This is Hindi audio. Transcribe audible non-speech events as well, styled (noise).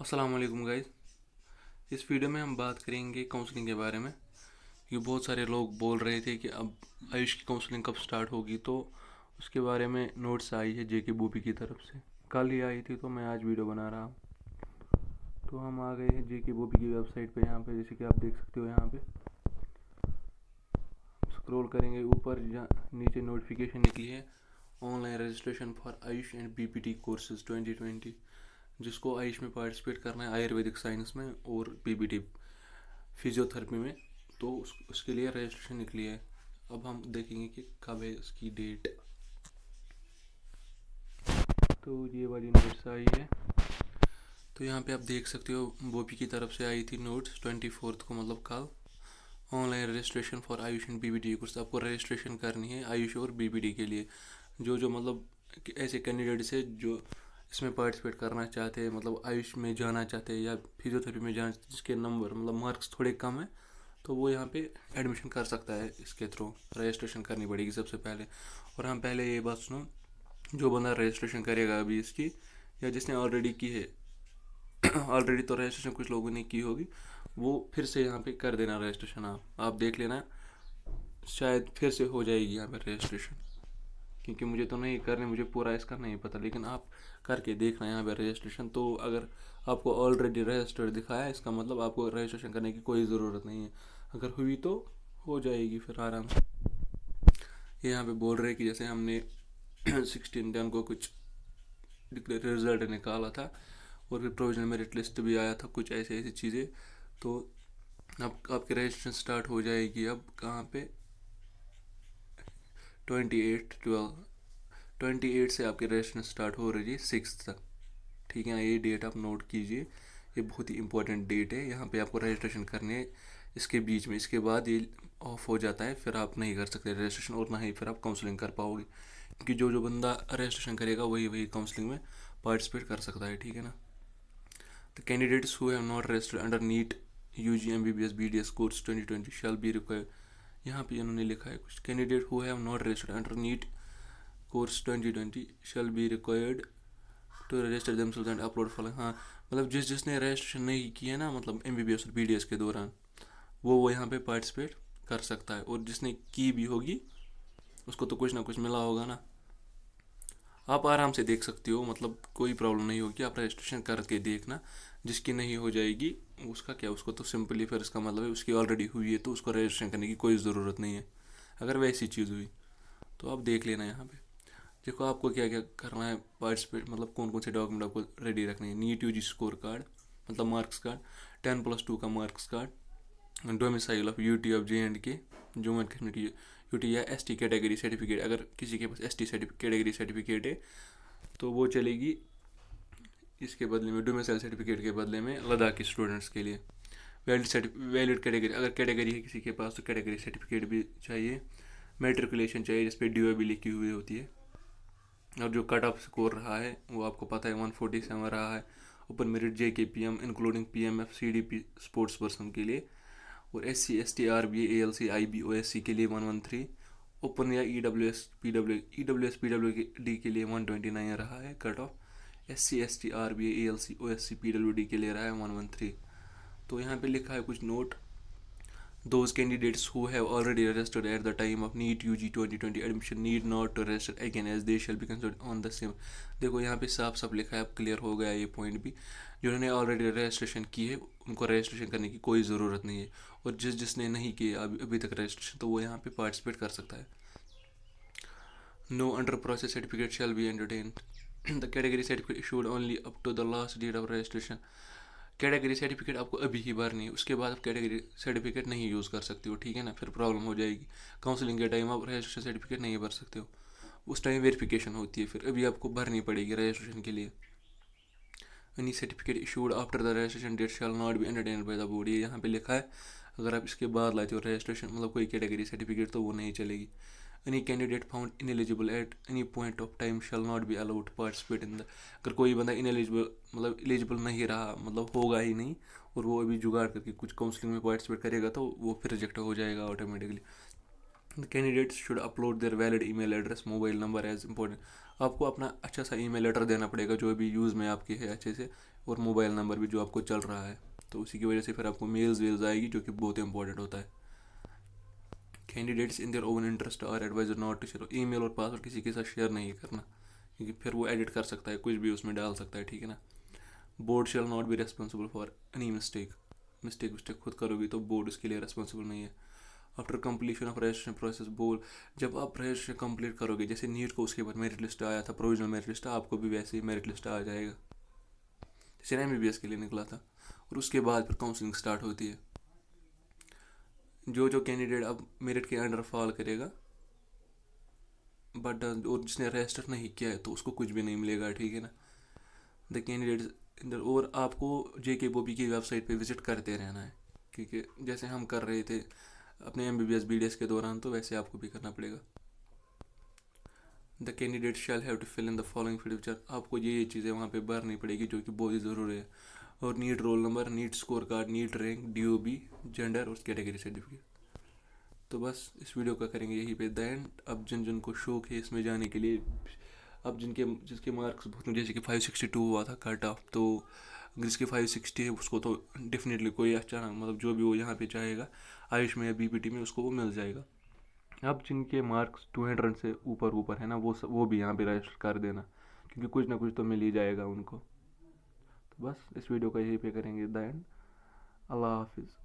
असलम गाइज इस वीडियो में हम बात करेंगे काउंसलिंग के बारे में ये बहुत सारे लोग बोल रहे थे कि अब आयुष की काउंसलिंग कब स्टार्ट होगी तो उसके बारे में नोट्स आई है जेके बूबी की तरफ से कल ही आई थी तो मैं आज वीडियो बना रहा हूँ तो हम आ गए हैं जेके बूबी की वेबसाइट पे यहाँ पे जैसे कि आप देख सकते हो यहाँ पे स्क्रॉल करेंगे ऊपर नीचे नोटिफिकेशन निकली है online registration for Ayush and T courses 2020 जिसको आयुष में पार्टिसिपेट करना है आयुर्वेदिक साइंस में और पीबीटी फिजियोथेरेपी में तो उस, उसके लिए रजिस्ट्रेशन निकली है अब हम देखेंगे कि कब है इसकी डेट तो ये वाली नोट्स आई है तो यहाँ पे आप देख सकते हो बोपी की तरफ से आई थी नोट्स ट्वेंटी फोर्थ को मतलब कल online registration for Ayush and B B D कुछ आपको रजिस्ट्रेशन करनी है आयुष और बी बी डी के लिए जो जो मतलब ऐसे कैंडिडेट्स है जो इसमें पार्टिसिपेट करना चाहते हैं मतलब आयुष में जाना चाहते हैं या फिजियोथेरेपी में जाना चाहते जिसके नंबर मतलब मार्क्स थोड़े कम हैं तो वो यहाँ पे एडमिशन कर सकता है इसके थ्रू रजिस्ट्रेशन करनी पड़ेगी सबसे पहले और हम पहले ये बात सुनो जो बंदा रजिस्ट्रेशन करेगा अभी इसकी या जिसने ऑलरेडी की है ऑलरेडी (coughs) तो रजिस्ट्रेशन कुछ लोगों ने की होगी वो फिर से यहाँ पे कर देना रजिस्ट्रेशन आप आप देख लेना शायद फिर से हो जाएगी यहाँ पर रजिस्ट्रेशन क्योंकि मुझे तो नहीं करने मुझे पूरा इसका नहीं पता लेकिन आप करके देखना यहाँ पे रजिस्ट्रेशन तो अगर आपको ऑलरेडी रजिस्टर्ड दिखाया इसका मतलब आपको रजिस्ट्रेशन करने की कोई ज़रूरत नहीं है अगर हुई तो हो जाएगी फिर आराम से यहाँ पे बोल रहे कि जैसे हमने सिक्सटीन (clears throat) टन को कुछ रिजल्ट निकाला था और फिर प्रोविजनल मेरिट लिस्ट भी आया था कुछ ऐसी ऐसी चीज़ें तो अब आप, आपकी रजिस्ट्रेशन स्टार्ट हो जाएगी अब कहाँ पे twenty eight twelve twenty eight से आपकी रजिस्ट्रेशन स्टार्ट हो रही है सिक्स तक ठीक है ये डेट आप नोट कीजिए ये बहुत ही इंपॉर्टेंट डेट है यहाँ पे आपको रजिस्ट्रेशन करने इसके बीच में इसके बाद ये ऑफ हो जाता है फिर आप नहीं कर सकते रजिस्ट्रेशन और ना ही फिर आप काउंसलिंग कर पाओगे क्योंकि जो जो बंदा रजिस्ट्रेशन करेगा वही वही काउंसलिंग में पार्टिसिपेट कर सकता है ठीक है ना the candidates who have not registered under NEET U G M B B S B D S course twenty twenty shall be require यहाँ पे इन्होंने लिखा है कुछ candidate who have not registered under NEET course twenty twenty shall be required to register themselves and upload following हाँ मतलब जिस जिसने रजिस्ट्रेशन नहीं किया है ना मतलब एम बी बी एस और बी डी एस के दौरान वो वो यहाँ पे पार्टिसिपेट कर सकता है और जिसने की भी होगी उसको तो कुछ ना कुछ मिला होगा ना आप आराम से देख सकते हो मतलब कोई प्रॉब्लम नहीं होगी आप रजिस्ट्रेशन करके देखना जिसकी नहीं हो जाएगी उसका क्या उसको तो सिंपली फिर इसका मतलब है उसकी ऑलरेडी हुई है तो उसको रजिस्ट्रेशन करने की कोई ज़रूरत नहीं है अगर वैसी चीज़ हुई तो आप देख लेना यहाँ पे देखो आपको क्या क्या करना है पार्टिसिपेट मतलब कौन कौन से डॉक्यूमेंट आपको रेडी रखने हैं नीट यू स्कोर कार्ड मतलब marks card ten plus two का marks card domicile of U T of J and K Jammu and Kashmir की यू टी या एस टी कैटेगरी सर्टिफिकेट अगर किसी के पास एस टी कैटेगरी सर्टिफिकेट है तो वो चलेगी इसके बदले में डोमेसाइल सर्टिफिकेट के बदले में लद्दाख के स्टूडेंट्स के लिए वैलिड वैलिड कैटेगरी अगर कैटेगरी है किसी के पास तो कैटेगरी सर्टिफिकेट भी चाहिए मेट्रिकुलेशन चाहिए जिस पर डी e भी लिखी हुई होती है और जो कट ऑफ स्कोर रहा है वो आपको पता है वन फोर्टी सेवन रहा है open merit J K P M including P M F C D P sports person के लिए और S C S T R B A L C I B O S C के लिए वन वन थ्री ओपन या E W S P W E W S P W D के लिए वन ट्वेंटी नाइन रहा है cut off S C S T R B A L C O S C P W D के ले रहा है वन वन थ्री तो यहाँ पे लिखा है कुछ note who have already registered at the time of NEET U G twenty twenty admission need not to register again as they shall be considered on the same देखो यहाँ पे साफ साफ लिखा है अब क्लियर हो गया ये पॉइंट भी जिन्होंने ऑलरेडी रजिस्ट्रेशन की है उनको रजिस्ट्रेशन करने की कोई ज़रूरत नहीं है और जिस जिसने नहीं किए अभी अभी तक रजिस्ट्रेशन तो वो यहाँ पे पार्टिसिपेट कर सकता है no under process certificate shall be entertain the category certificate issued only up to the last date of registration category certificate आपको अभी ही भरनी है उसके बाद आप कैटेगरी सर्टिफिकेट नहीं यूज़ कर सकते हो ठीक है ना फिर प्रॉब्लम हो जाएगी काउंसलिंग के टाइम आप रजिस्ट्रेशन सर्टिफिकेट नहीं भर सकते हो उस टाइम वेरिफिकेशन होती है फिर अभी आपको भरनी पड़ेगी रजिस्ट्रेशन के लिए any certificate issued after the registration date shall not be entertain by the board ये यहाँ पे लिखा है अगर आप इसके बाद लाते हो रजिस्ट्रेशन मतलब कोई कैटेगरी सर्टिफिकेट तो वो नहीं चलेगी any candidate found ineligible at any point of time shall not be allowed to participate in the अगर कोई बंदा ineligible मतलब एलिजिबल नहीं रहा मतलब होगा ही नहीं और वो अभी जुगाड़ करके कुछ काउंसलिंग में पार्टिसिपेट करेगा तो वो फिर रिजेक्ट हो जाएगा automatically the candidates should upload their valid mail address mobile number as important आपको अपना अच्छा सा ई मेल लेटर देना पड़ेगा जो भी यूज़ में आपके है अच्छे से और मोबाइल नंबर भी जो आपको चल रहा है तो उसी की वजह से फिर आपको मेल्स वेल्स आएगी जो कि बहुत इंपॉर्टेंट होता है candidates in their own interest are adviser not to share mail और पासवर्ड किसी के साथ शेयर नहीं करना क्योंकि फिर वो एडिट कर सकता है कुछ भी उसमें डाल सकता है ठीक है ना board shall not be responsible for any mistake mistake mistake खुद करोगी तो बोर्ड उसके लिए रेस्पॉन्सिबल नहीं है after completion of registration process बोल जब आप रजिस्ट्रेशन कम्प्लीट करोगे जैसे नीट को उसके बाद मेरिट लिस्ट आया था प्रोविजनल मेरिट लिस्ट आपको भी वैसे ही मेरिट लिस्ट आ जाएगा जैसे एम बी बी एस के लिए निकला था और उसके बाद फिर काउंसलिंग स्टार्ट होती है जो जो कैंडिडेट अब मेरिट के अंडर फॉल करेगा बट और uh, जिसने रजिस्टर नहीं किया है तो उसको कुछ भी नहीं मिलेगा ठीक है ना द कैंडिडेट और आपको जे के बोबी की वेबसाइट पे विज़िट करते रहना है क्योंकि जैसे हम कर रहे थे अपने M B B S B D S के दौरान तो वैसे आपको भी करना पड़ेगा the candidate shall have to fill in the following future आपको ये ये चीज़ें वहाँ पे भरनी पड़ेगी जो कि बहुत ही ज़रूरी है और NEET roll number NEET score card NEET rank the gender और कैटेगरी सर्टिफिकेट तो बस इस वीडियो का करेंगे यही पे द एंड अब जिन जिन को शौक है इसमें जाने के लिए अब जिनके जिसके मार्क्स बहुत जैसे कि 562 हुआ था कट ऑफ तो जिसके 560 है उसको तो डेफिनेटली कोई अच्छा मतलब जो भी वो यहाँ पे चाहेगा आयुष में या बीपीटी में उसको वो मिल जाएगा अब जिनके मार्क्स टू हंड्रेड से ऊपर ऊपर है ना वो वो भी यहाँ पे रजिस्टर कर देना क्योंकि कुछ ना कुछ तो मिल ही जाएगा उनको बस इस वीडियो का यही पे करेंगे द एंड अल्लाह हाफिज़